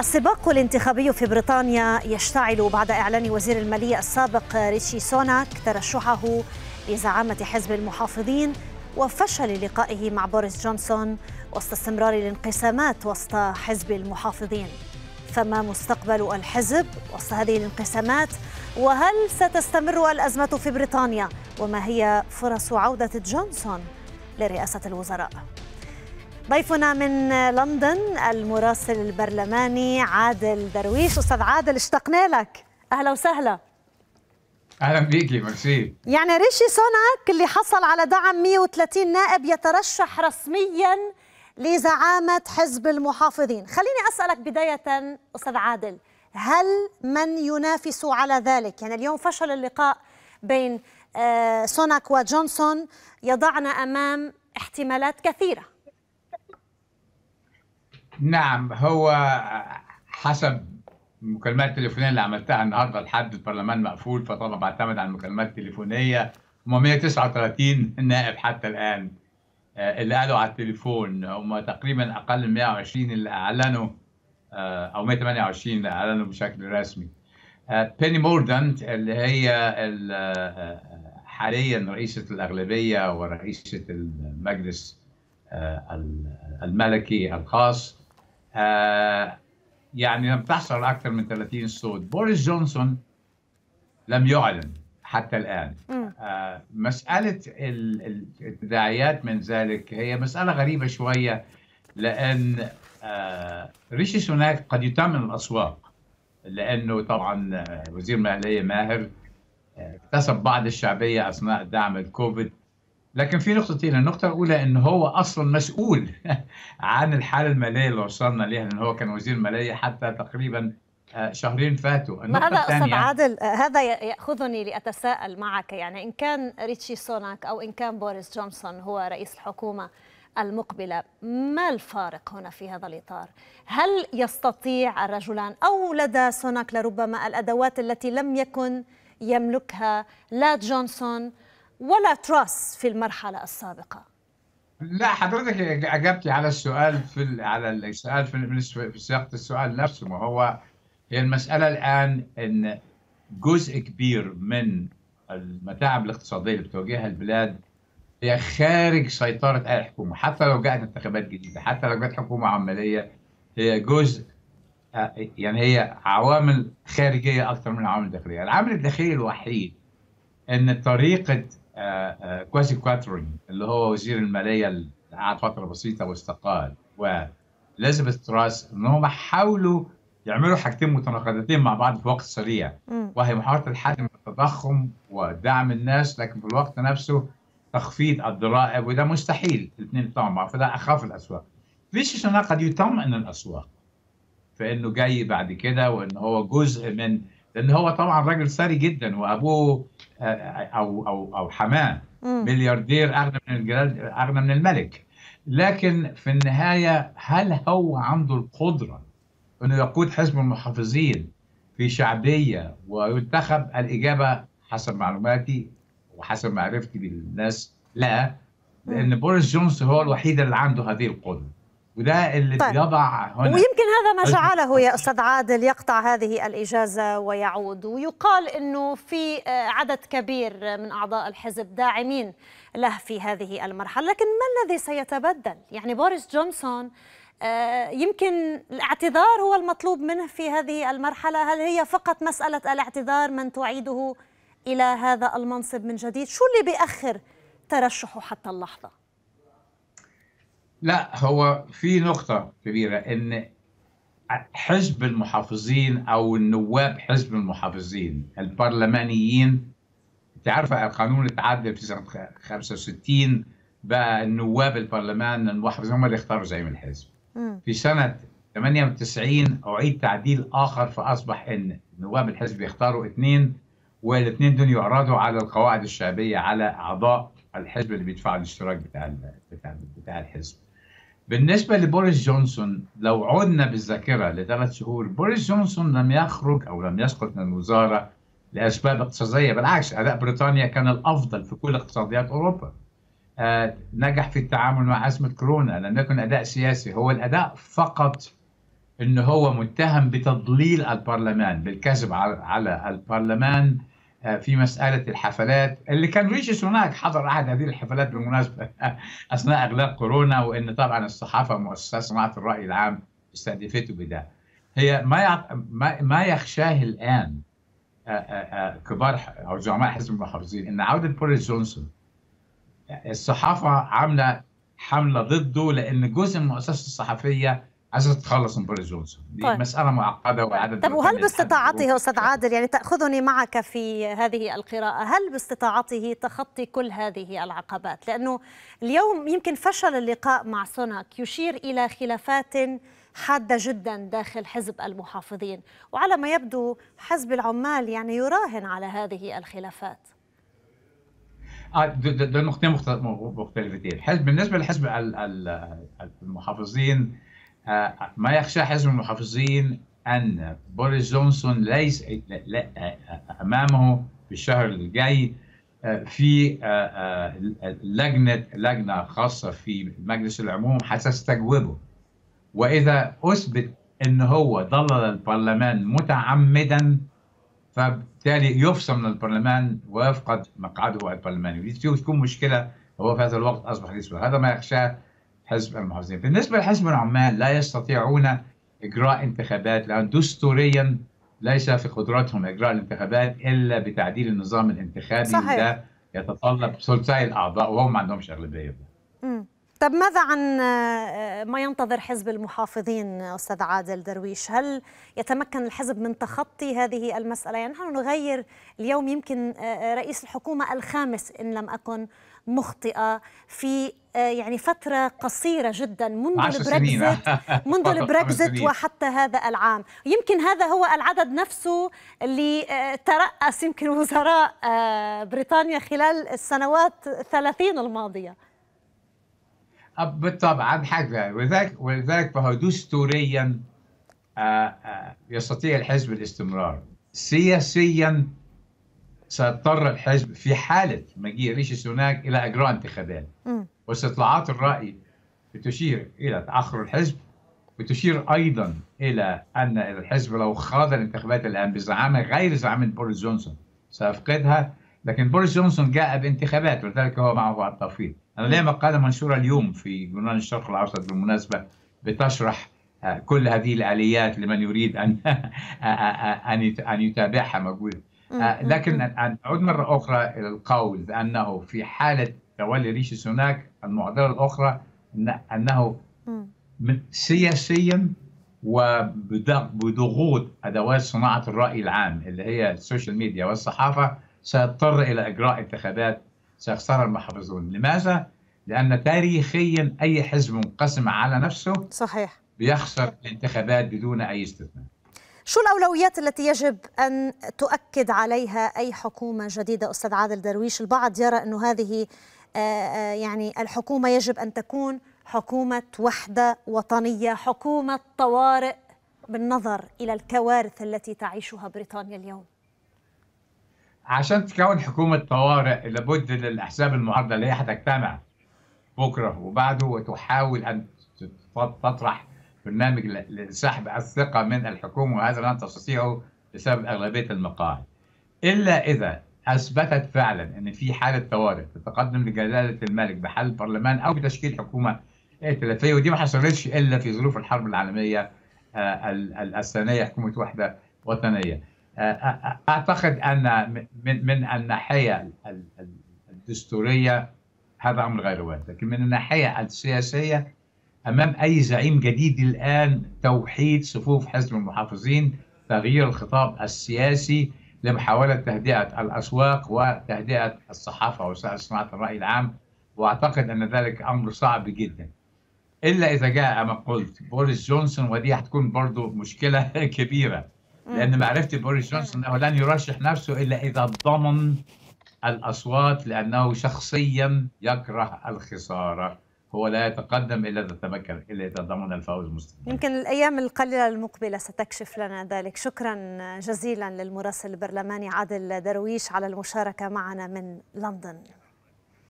السباق الانتخابي في بريطانيا يشتعل بعد إعلان وزير المالية السابق ريتشي سوناك ترشحه لزعامة حزب المحافظين وفشل لقائه مع بوريس جونسون وسط استمرار الانقسامات وسط حزب المحافظين فما مستقبل الحزب وسط هذه الانقسامات وهل ستستمر الأزمة في بريطانيا وما هي فرص عودة جونسون لرئاسة الوزراء؟ ضيفنا من لندن المراسل البرلماني عادل درويش استاذ عادل اشتقنا لك اهلا وسهلا اهلا بيكي ميرسي يعني ريشي سوناك اللي حصل على دعم 130 نائب يترشح رسميا لزعامه حزب المحافظين خليني اسالك بدايه استاذ عادل هل من ينافس على ذلك يعني اليوم فشل اللقاء بين آه، سوناك وجونسون يضعنا امام احتمالات كثيره نعم هو حسب المكالمات التليفونيه اللي عملتها النهارده لحد البرلمان مقفول فطبعا بعتمد على المكالمات التليفونيه هم 139 نائب حتى الان آه، اللي قالوا على التليفون هم تقريبا اقل من 120 اللي اعلنوا آه، او 128 اللي اعلنوا بشكل رسمي آه، بيني موردنت اللي هي حاليا رئيسه الاغلبيه ورئيسه المجلس الملكي الخاص آه، يعني لم تحصل أكثر من 30 صوت بوريس جونسون لم يعلن حتى الآن آه، مسألة التداعيات من ذلك هي مسألة غريبة شوية لأن آه، ريشي سوناك قد يتمم الأسواق لأنه طبعا وزير مالية ماهر اكتسب بعض الشعبية أثناء دعم الكوفيد لكن في نقطتين النقطة الأولى إن هو أصلا مسؤول عن الحالة المالية اللي وصلنا ليها لأن هو كان وزير مالية حتى تقريبا آه، شهرين فاتوا النقطة آه، هذا الثانية أستاذ عادل هذا يأخذني لأتساءل معك يعني إن كان ريتشي سوناك أو إن كان بوريس جونسون هو رئيس الحكومة المقبلة ما الفارق هنا في هذا الإطار؟ هل يستطيع الرجلان أو لدى سوناك لربما الأدوات التي لم يكن يملكها لا جونسون ولا تراس في المرحلة السابقة لا حضرتك اجبتي على السؤال في على السؤال في, في سياق السؤال نفسه ما هو هي المساله الان ان جزء كبير من المتاعب الاقتصاديه اللي بتواجهها البلاد هي خارج سيطره أي حكومة حتى لو جاءت انتخابات جديده حتى لو جاءت حكومه عماليه هي جزء آه، يعني هي عوامل خارجيه اكثر من العوامل الداخليه العامل الداخلي الوحيد ان طريقه كواسي كواترين اللي هو وزير الماليه اللي قعد فتره بسيطه واستقال وليزابيث تراس ان هم حاولوا يعملوا حاجتين متناقضتين مع بعض في وقت سريع وهي محاوله الحد من التضخم ودعم الناس لكن في الوقت نفسه تخفيض الضرائب وده مستحيل الاثنين طبعا مع فده اخاف الاسواق فيش شناقه دي يطمئن الاسواق فانه جاي بعد كده وان هو جزء من لان هو طبعا راجل ثري جدا وابوه آه، آه، او او او حماه ملياردير اغنى من اغنى من الملك لكن في النهايه هل هو عنده القدره انه يقود حزب المحافظين في شعبيه وينتخب الاجابه حسب معلوماتي وحسب معرفتي بالناس لا لان بوريس جونسون هو الوحيد اللي عنده هذه القدره وده اللي طيب. بيضع هنا ويمكن هذا ما جعله يا استاذ عادل يقطع هذه الاجازه ويعود ويقال انه في آه، عدد كبير من اعضاء الحزب داعمين له في هذه المرحله لكن ما الذي سيتبدل يعني بوريس جونسون آه، يمكن الاعتذار هو المطلوب منه في هذه المرحله هل هي فقط مساله الاعتذار من تعيده الى هذا المنصب من جديد شو اللي بيأخر ترشحه حتى اللحظه لا هو في نقطة كبيرة إن حزب المحافظين أو النواب حزب المحافظين البرلمانيين تعرف القانون اتعدل في سنة 65 بقى النواب البرلمان المحافظين هم اللي اختاروا زعيم الحزب في سنة 98 أعيد تعديل آخر فأصبح إن نواب الحزب يختاروا اثنين والاثنين دول يعرضوا على القواعد الشعبية على أعضاء الحزب اللي بيدفعوا الاشتراك بتاع بتاع الحزب بالنسبة لبوريس جونسون لو عدنا بالذاكرة لثلاث شهور بوريس جونسون لم يخرج أو لم يسقط من الوزارة لأسباب اقتصادية بالعكس أداء بريطانيا كان الأفضل في كل اقتصاديات أوروبا آه، نجح في التعامل مع أزمة كورونا لم يكن أداء سياسي هو الأداء فقط أنه هو متهم بتضليل البرلمان بالكذب على البرلمان آه، في مسألة الحفلات اللي كان ريشي سوناك حضر أحد هذه الحفلات بالمناسبة أثناء إغلاق كورونا وإن طبعا الصحافة مؤسسه صناعة الرأي العام استهدفته بده هي ما ما يخشاه الآن آه، آه، كبار أو زعماء حزب المحافظين إن عودة بوريس جونسون الصحافة عاملة حملة ضده لأن جزء من المؤسسة الصحفية عايزه تتخلص من بوريس جونسون دي طيب. مساله معقده وعدد طب وهل باستطاعته استاذ عادل يعني تاخذني معك في هذه القراءه هل باستطاعته تخطي كل هذه العقبات لانه اليوم يمكن فشل اللقاء مع سوناك يشير الى خلافات حاده جدا داخل حزب المحافظين وعلى ما يبدو حزب العمال يعني يراهن على هذه الخلافات آه، ده نقطتين مختلفتين بالنسبه لحزب المحافظين آه، ما يخشى حزب المحافظين أن بوريس جونسون ليس آه، أمامه في الشهر الجاي آه، في لجنة لجنة خاصة في مجلس العموم هتستجوبه وإذا أثبت أن هو ضلل البرلمان متعمدا فبالتالي يفصل من البرلمان ويفقد مقعده البرلماني ودي تكون مشكلة هو في هذا الوقت أصبح رئيس هذا ما يخشاه حزب المحافظين بالنسبة لحزب العمال لا يستطيعون إجراء انتخابات لأن دستوريا ليس في قدرتهم إجراء الانتخابات إلا بتعديل النظام الانتخابي صحيح. ده يتطلب ثلثي الأعضاء وهم ما عندهمش أغلبية طب ماذا عن آه، ما ينتظر حزب المحافظين استاذ عادل درويش؟ هل يتمكن الحزب من تخطي هذه المساله؟ يعني نحن نغير اليوم يمكن آه، آه، رئيس الحكومه الخامس ان لم اكن مخطئه في يعني فترة قصيرة جدا منذ البريكزت منذ البريكزت وحتى هذا العام يمكن هذا هو العدد نفسه اللي ترأس يمكن وزراء بريطانيا خلال السنوات الثلاثين الماضية بالطبع عن حاجة وذلك ولذلك فهو دستوريا آه، آه، يستطيع الحزب الاستمرار سياسيا سيضطر الحزب في حالة مجيء ريشي سوناك إلى إجراء انتخابات واستطلاعات الرأي بتشير إلى تأخر الحزب بتشير أيضا إلى أن الحزب لو خاض الانتخابات الآن بزعامة غير زعامة بوريس جونسون سيفقدها لكن بوريس جونسون جاء بانتخابات ولذلك هو معه بعض التفويض انا لي مقاله منشوره اليوم في جورنال الشرق الاوسط بالمناسبه بتشرح آه، كل هذه الاليات لمن يريد ان ان ان يتابعها موجوده لكن اعود مره اخرى الى القول بانه في حاله تولي ريشي سوناك المعضله الاخرى انه سياسيا وبضغوط ادوات صناعه الراي العام اللي هي السوشيال ميديا والصحافه سيضطر إلى إجراء انتخابات سيخسرها المحافظون لماذا؟ لأن تاريخيا أي حزب منقسم على نفسه صحيح بيخسر الانتخابات بدون أي استثناء شو الأولويات التي يجب أن تؤكد عليها أي حكومة جديدة أستاذ عادل درويش البعض يرى أن هذه آه، آه، يعني الحكومة يجب أن تكون حكومة وحدة وطنية حكومة طوارئ بالنظر إلى الكوارث التي تعيشها بريطانيا اليوم عشان تكون حكومة طوارئ لابد للأحزاب المعارضة اللي هي هتجتمع بكرة وبعده وتحاول أن تطرح برنامج لسحب الثقة من الحكومة وهذا لن تستطيعه بسبب أغلبية المقاعد إلا إذا أثبتت فعلا أن في حالة طوارئ تتقدم لجلالة الملك بحل البرلمان أو بتشكيل حكومة ائتلافية ودي ما حصلتش إلا في ظروف الحرب العالمية آه، الثانية حكومة وحدة وطنية اعتقد ان من من الناحيه الدستوريه هذا امر غير وارد، لكن من الناحيه السياسيه امام اي زعيم جديد الان توحيد صفوف حزب المحافظين، تغيير الخطاب السياسي لمحاوله تهدئه الاسواق وتهدئه الصحافه ووسائل صناعه الراي العام، واعتقد ان ذلك امر صعب جدا. الا اذا جاء ما قلت بوريس جونسون ودي هتكون برضه مشكله كبيره. لان معرفتي بوريس جونسون انه لن يرشح نفسه الا اذا ضمن الاصوات لانه شخصيا يكره الخساره هو لا يتقدم الا اذا تمكن الا اذا ضمن الفوز مستمر يمكن الايام القليله المقبله ستكشف لنا ذلك شكرا جزيلا للمراسل البرلماني عادل درويش على المشاركه معنا من لندن